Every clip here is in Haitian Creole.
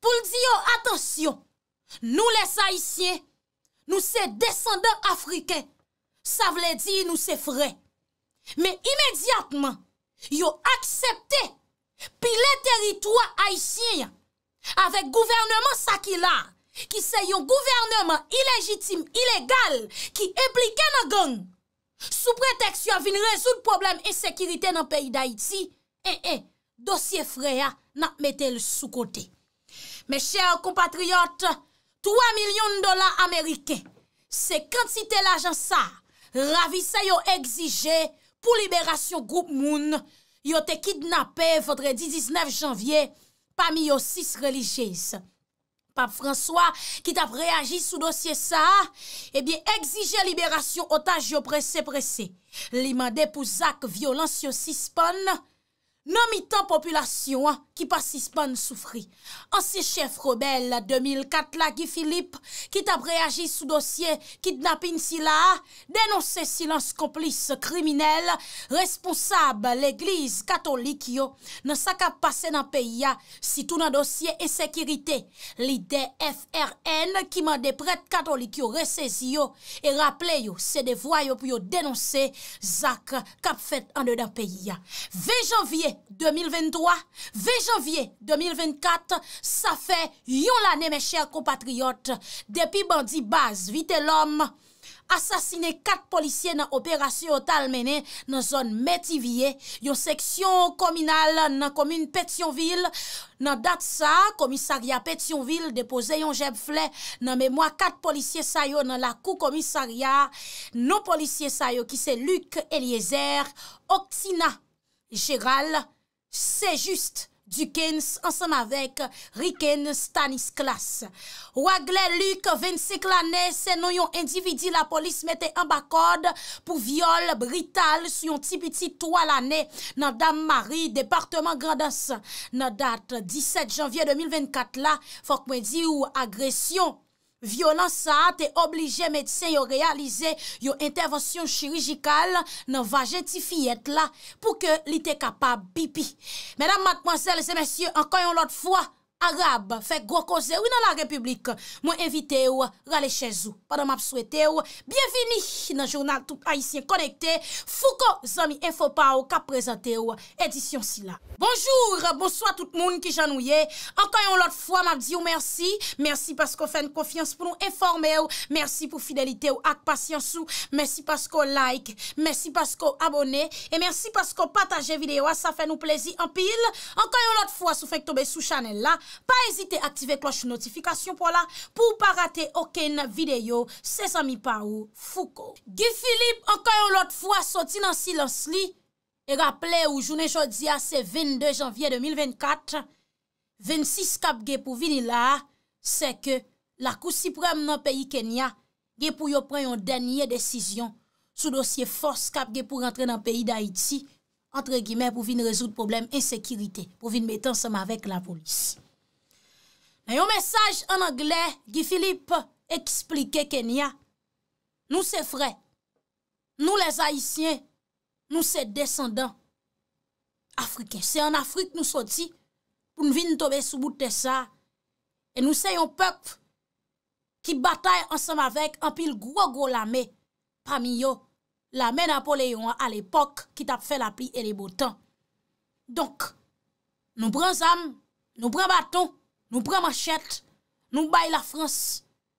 Poul di yo, atensyon, nou les Haitien, nou se desende Afriken, sa vle di nou se fre. Me imediatman, yo aksepte pi le teritwa Haitien, avek gouvernement sakila, ki se yon gouvernement ilegitime, ilegal, ki implike nan gong, sou preteks yo avine rezout problem e sekirite nan peyi d'Haïti, E, eh, e, eh, dosye freya nan metel sou kote. Mè chèr kompatriot, 3 milyon dolan Amerike, se kant site l'agen sa, ravi sa yo exije pou liberasyon group moun, yo te kidnapè vodre 19 janvye, pa mi yo 6 religèse. Pa François, ki tap reagi sou dosye sa, ebyen eh exije liberasyon otaj yo prese prese. Li mande pou zak violans yo 6 ponne, nan mitan populasyon ki pasis pan soufri. Ansi chef rebel 2004 la Guy Philippe, ki tap reagi sou dosye kit napin si la, denonse silans komplis kriminel, responsab l'Eglise katolik yo, nan sa kap pase nan peyi ya, si tou nan dosye esekirite. Li DFRN ki man de pret katolik yo resesi yo, e rapple yo se de voyo pou yo denonse, zak kap fet an de dan peyi ya. Ve janvye! 2023, ve janvye 2024, sa fe yon la ne me chèr komatriot depi bandi baz, vite lom asasine kat policye nan operasyon tal mene nan zon metivye yon seksyon kominal nan komine Petionville, nan dat sa komisarya Petionville, depose yon jeb flè, nan me mwa kat policye sayo nan la kou komisarya non policye sayo ki se Luke Eliezer, Octina Gérald Sejuste Dukens ansanm avek Rikens Stanis Klas. Ouagle Luke, 25 lanè, sen nou yon individi la polis mette an bakod pou viol brital sou yon tipiti 3 lanè nan Dam Marie Departement Grandens. Nan dat 17 janvye 2024 la, fok mwen di ou agresyon. Vyonan sa, te oblije medse yo realize yo intervensyon chirijikal nan vajen ti fiyet la pou ke li te kapab bipi. Mèdam Mat Monselle, se mèsyon, ankan yon lot fwa. Arab, fèk gwo koze ou nan la republik, mwen evite ou, rale chèz ou. Padan map souwete ou, bienvini nan jounal touk Haitien Connecté, fou ko zami enfo pa ou ka prezante ou, edisyon si la. Bonjour, bonsoi tout moun ki janou ye, ankayon lot fwa, map di ou mersi, mersi pasko fèn kofyans pou nou informe ou, mersi pou fidelite ou ak pasyans ou, mersi pasko like, mersi pasko abone, e mersi pasko pataje videyo a, sa fè nou plezi anpil, ankayon lot fwa sou fèk tobe sou chanel la, Pa ezite aktive kloche notifikasyon pou la pou pa rate oken videyo se zami pa ou fuko. Gye Filip ankayon lot fwa soti nan silans li e rapple ou jounen jodia se 22 janvye 2024, 26 kap ge pou vin la se ke la kousi prem nan peyi Kenya ge pou yo pren yon denye desisyon sou dosye fos kap ge pou rentre nan peyi Daichi entre gime pou vin rezout problem insekirite pou vin metan sema vek la polis. An yon mesaj an angle Gi Filip eksplike kenya Nou se fre Nou les aisyen Nou se descendant Afriken Se an Afrik nou soti Poun vin tobe souboute sa E nou se yon pep Ki batay ansam avek An pil gro gro lame Pamiyo lame Napoleon A l'epok ki tap fe la pi E le botan Donk nou brans am Nou brans baton Nou preman chet, nou bay la Frans,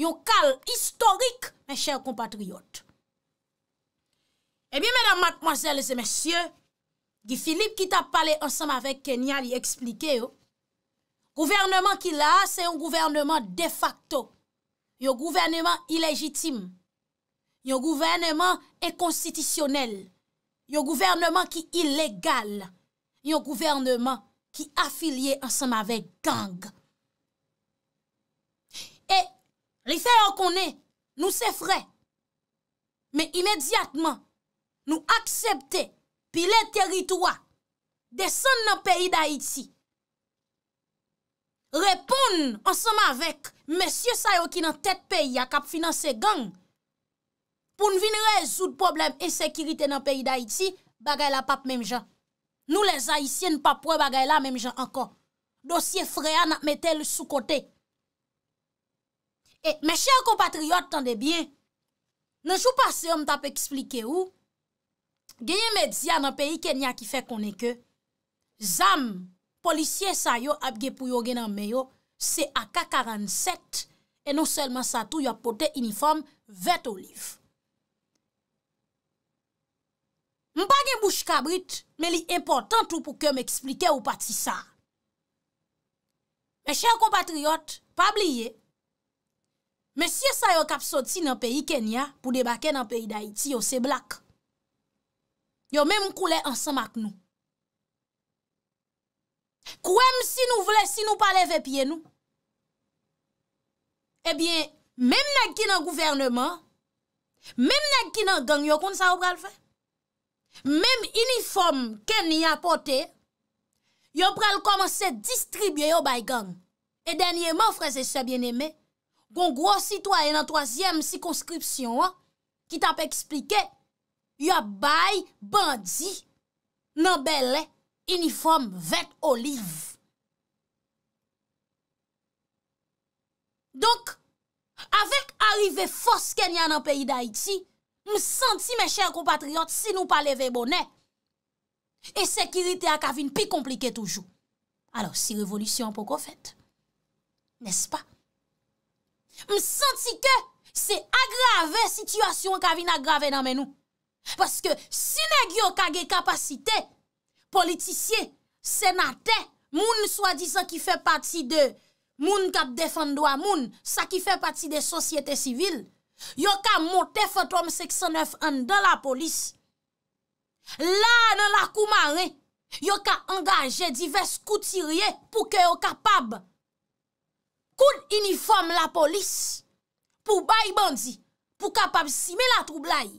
yon kal historik men chèr kompatriyot. Ebyen eh menan matmozèl zè mensyè, Gifilip ki ta pale ansam avek Kenya li eksplike yo, gouvernement ki la se yon gouvernement de facto, yon gouvernement ilegitime, yon gouvernement ekonstitisyonel, yon gouvernement ki ilegal, yon gouvernement ki afilye ansam avek ganga. I fè yon konè, nou se frè. Me imediatman, nou aksepte pi le teritwa deson nan peyi da iti. Repon ansama avèk, mèsyè sa yon ki nan tèt peyi a kap finanse gang. Poun vin rezout problem e sekirite nan peyi da iti, bagay la pap mèm jan. Nou les haïsien pap wè bagay la mèm jan ankon. Dosye frè an ap metèl sou kotey. E, mè chèr kompatriot, tande bien, nan chou pasè, m ta pe eksplike ou, genye medzi an an peyi Kenya ki fè konen ke, zam, polisye sa yo, apge pou yo genan me yo, non se akka 47, e nou selman sa tou yo pote uniform vet oliv. M pa gen bouch kabrit, mè li important tou pou ke m eksplike ou pati sa. Mè chèr kompatriot, pa bliye, Men sye sa yo kap soti nan peyi Kenya pou debake nan peyi Daiti, yo se blak. Yo men mkoule ansan mak nou. Kouem si nou vle, si nou pa leve pie nou. Ebyen, eh men mnèk ki nan gouvernement, men mnèk ki nan gang, yo koun sa yo pral fe. Men mnèk ki nan gang, yo koun sa yo pral fe. Men mnèk ki nan gen, yo koun sa yo pral fe. Gon gwo si to ay nan toasyem si konskripsyon an, ki ta pe eksplike, yo bay bandi nan belen uniform vet olive. Donk, avek arive fos kenyan nan peyi da iti, m senti men chen kompatriot si nou pa leve bonen, e sekirite ak avin pi komplike toujou. Alors si revolisyon pou kou fèt, nes pa? M senti ke se agrave situasyon ka vin agrave nan menou. Paske sinek yo kage kapasite, politisye, senate, moun swadi sa ki fe pati de moun kat defan doa moun, sa ki fe pati de sosyete sivil, yo ka mote fotom 69 an dan la polis. La nan la koumare, yo ka angaje divers koutirye pou ke yo kapab. Koud uniform la polis pou bay bandi, pou kapab sime la troublai.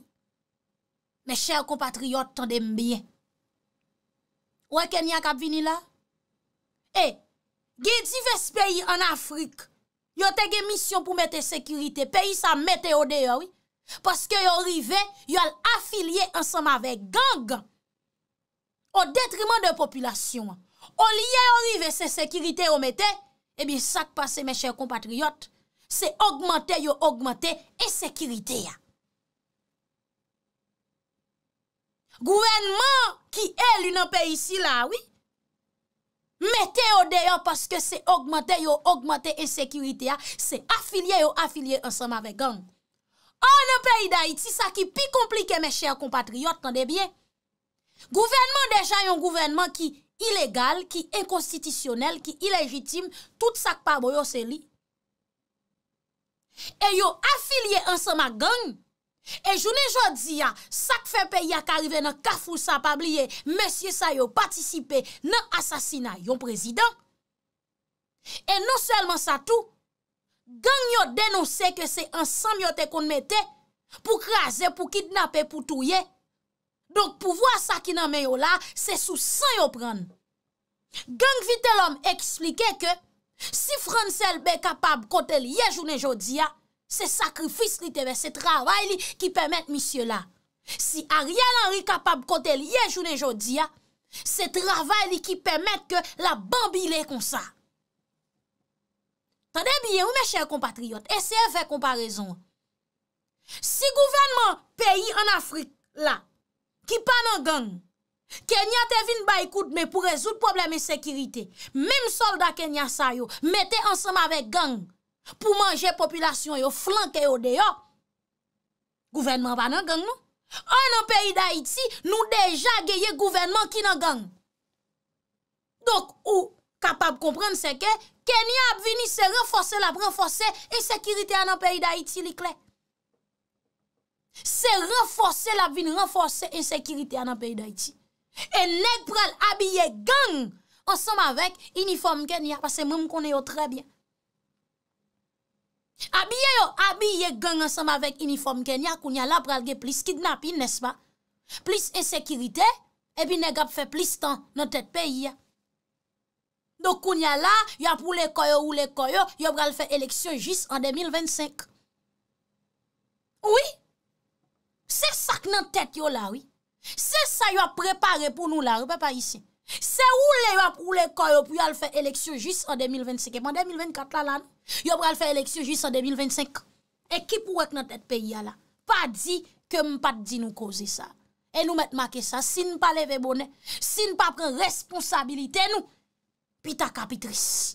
Me chèr kompatriot, tondem byen. Ouè ken yak ap vini la? E, ge di ve spèyi an Afrik, yo tege misyon pou mette sekirite. Peyi sa mette o deyo, oui. Paske yo rive, yo al afilye ansanm ave gang. O detriman de populasyon. O liye yo rive se sekirite o mette. Ebi eh sak pase mè chèr kompatriot, se augmente yo augmente ensekirite ya. Gouvenman ki el yon anpe yisi la, mete yo deyo paske se augmente yo augmente ensekirite ya, se afilye yo afilye ansanm ave gang. An anpe yi da iti, sa ki pi komplike mè chèr kompatriot, kande bie. Gouvenman deja yon gouvenman ki ki inkonstitisyonel, ki ilegitim, tout sak pa boyo se li. E yo afilye ansama gang, e jounen jodi ya sak fe pe ya karive nan kafou sa pabliye, mesye sa yo patisipe nan asasina yon prezident. E non selman sa tou, gang yo denonse ke se ansam yo te konmete, pou kraze, pou kidnape, pou touye, Donk pou vwa sa ki nan men yo la, se sou san yo pran. Gank vite lom eksplike ke, si Fransel be kapab kote li ye jounen jodi ya, se sakrifis li te ve, se travay li ki pemet misye la. Si Ariel Henry kapab kote li ye jounen jodi ya, se travay li ki pemet ke la bambi le konsa. Tande biye ou me chè kompatriot, ese fè komparèzon. Si gouvenman peyi an Afrik la, Ki pa nan gang, Kenya te vin baykoud me pou rezout probleme sekirite. Mem solda Kenya sa yo, mette ansam avek gang pou manje populasyon yo, flanke yo deyo. Gouvenman pa nan gang nou. An nan peyi da Haiti, nou deja geye gouvenman ki nan gang. Dok ou kapab kompren seke, Kenya ap vini se renfose la prenfose e sekirite an nan peyi da Haiti li klek. Renforser la vin, renforser insekiritè an apèy da iti. E nek pral abye gang ansam avèk uniform kenya pasè mèm konè yo trè bè. Abye yo, abye gang ansam avèk uniform kenya kounya la pral ge plis kidnapin, nèspan? Plis insekiritè e bi neg ap fè plis tan nan tèt peyi ya. Dok kounya la, yo ap ou lè koyo ou lè koyo, yo pral fè eleksyon jis an 2025. Ou yi? Se sak nan tèt yo lawi Se sa yo ap prepare pou nou la Se ou le yo ap ou le koy Yo pou yo al fè eleksyon jis an 2025 An 2024 la lan Yo pou yo al fè eleksyon jis an 2025 E ki pou wèk nan tèt peyi ya la Pa di ke m pat di nou kozi sa E nou met make sa Si n pa leve bonè Si n pa pren responsabilité nou Pi ta kapitris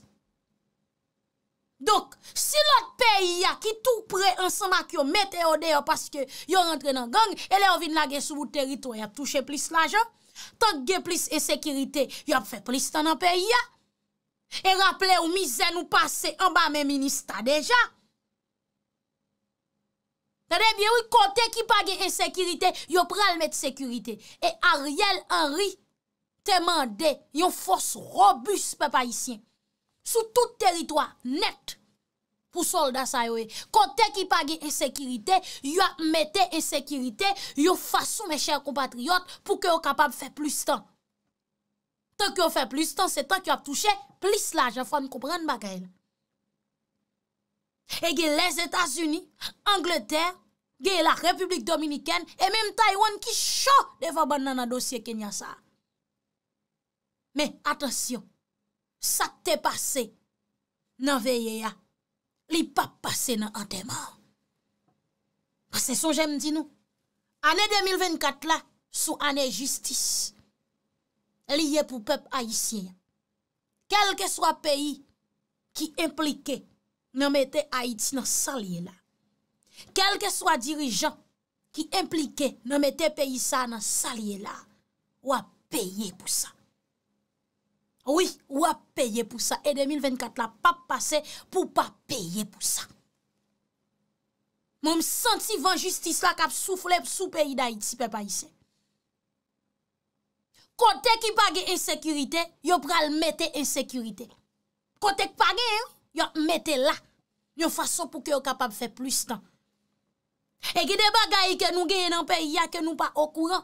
Donk si lot pey ki tou pre ansama ki yo meteode yo paske yo rentre nan gang e le yo vin la gen soubou teritoy a touche plis la jan ton gen plis esekirite yo ap fe plis tan an peyi ya e rapple ou mizè nou pase an ba men minista deja kote ki pa gen esekirite yo pral met sekirite e Ariel Henry temande yon fos robus pe paisyen sou tout teritoy net soldat sa yo e. Kote ki pa ge esekirite, yo a mette esekirite, yo fason me chè compatriot pou ke yo kapab fè plus tan. Tan ki yo fè plus tan, se tan ki yo ap touche, plis la, jan fwa mi koupran bagay. E ge les Etats-Unis, Angleterre, ge la Republik Dominikèn, e mèm Taiwan ki chò, deva ban nan a dosye Kenya sa. Mè, atensyon, sa te pase nan veye ya. li pa pase nan anteman. Pase sou jem di nou, ane 2024 la, sou ane justis, liye pou pep Haitien, kelke swa peyi ki implike nan mette Haiti nan salye la. Kelke swa dirijan ki implike nan mette peyi sa nan salye la, wap peye pou sa. Oui, ou ap peye pou sa. E 2024 la pa pase pou pa peye pou sa. Moun senti van justis la kap souflep sou peyi da iti pe pa itse. Kote ki page en sekurite, yo pral mette en sekurite. Kote ki page, yo mette la. Yo fason pou ki yo kapap fe plus tan. E gide bagay ke nou genye nan peyi ya ke nou pa okouran.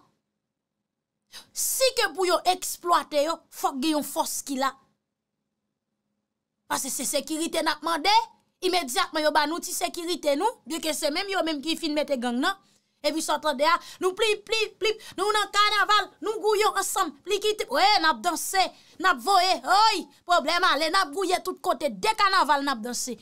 Si ke pou yo eksploate yo, fok ge yon fos ki la. Pase se sekirite nap mande, imedjat mayo banou ti sekirite nou, bye ke se menm yo menm ki finmete gang nan, evi sotan de a, nou plip, plip, plip, nou nan kanaval, nou gouyon asan, plik iti, oye nap danse, nap voye, oye, problem a, le nap gouye tout kote de kanaval nap danse.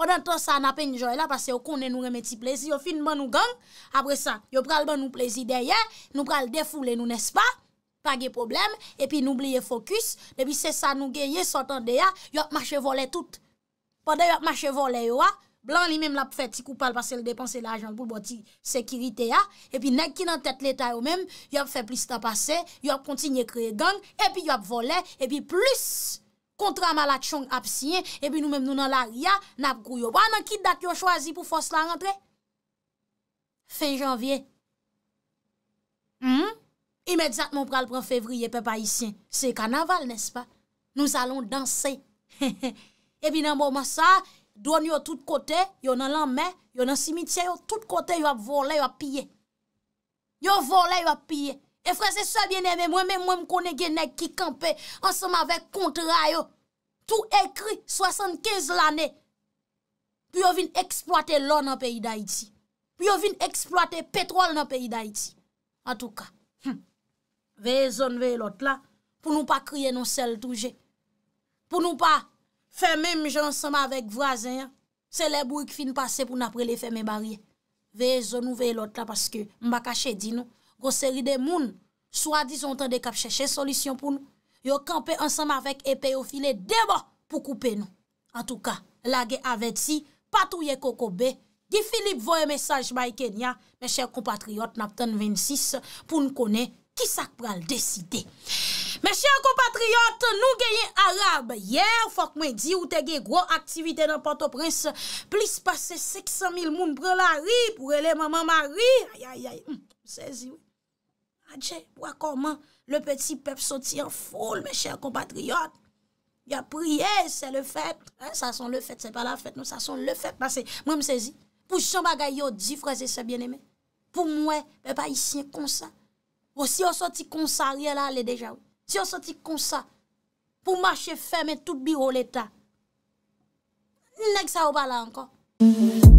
Poden ton sa an apen njoy la, pase yo konen nou remeti plezi, yo finman nou gang, apre sa, yo pral ban nou plezi deye, nou pral defou le nou nespa, pa ge problem, epi nou blye fokus, epi se sa nou genye sotan deya, yo ap mache vole tout. Poden yo ap mache vole yo a, blan li menm la pou feti koupal, pase le depanse la ajan pou boti sekirite ya, epi neg ki nan tet leta yo menm, yo ap feplis ta pase, yo ap kontinye kreye gang, epi yo ap vole, epi plus, kontra malak chong ap siyen, epi nou menm nou nan la ria, nap kou yo. Wan nan kit dak yo chwazi pou fos la rentre? Fe janvye. Hmm? Imedzatman pral pran fevriye pe pa isyen. Se kanaval, nespa? Nou salon dansen. Epi nan bon masan, don yo tout kote, yo nan lanmen, yo nan simitye yo, tout kote yo ap volen, yo ap piye. Yo volen, yo ap piye. E fran se sa bieneme, mwen mwen mwen mkone genek ki kampe, ansen ma vek kontra yo. Tou ekri 75 l'anè. Pyo vin eksploate lò nan peyi da iti. Pyo vin eksploate petrol nan peyi da iti. An tou ka. Veye zon veye lot la pou nou pa kriye nan sel touje. Pou nou pa feme mjansama vek vwazen ya. Se le bouk fin pase pou napre le feme barye. Veye zon ou veye lot la paske mba kache di nou. Go seri de moun. Swadi zon ten de kap cheche solisyon pou nou. Yo kampe ansam avèk epè yo file debò pou koupe nou. An tou ka, lage avèd si, patouye kokobe, di Filip voye mesaj may kenya, me chèr kompatriot, napten 26, pou nou kone, kisak pral deside. Me chèr kompatriot, nou genyen Arab, yer fòk mwen di ou tege gro aktivite nan Pantoprins, plis pase seksan mil moun bre la ri, pou rele maman mari. Ayayay, msezi ou. Adjè, wakoman. Le peti pep soti an foul, me chèl kompatriyot. Ya priye, se le fèt. Sa son le fèt, se pa la fèt nou. Sa son le fèt. Mwen msezi, pou chan bagay yo, di fraze se bien eme. Pou mwen, me pa yisi an konsa. Si yo soti konsa, rye la le deja ou. Si yo soti konsa, pou mache fèmè tout biro l'Etat. Nèk sa ou pa la ankon.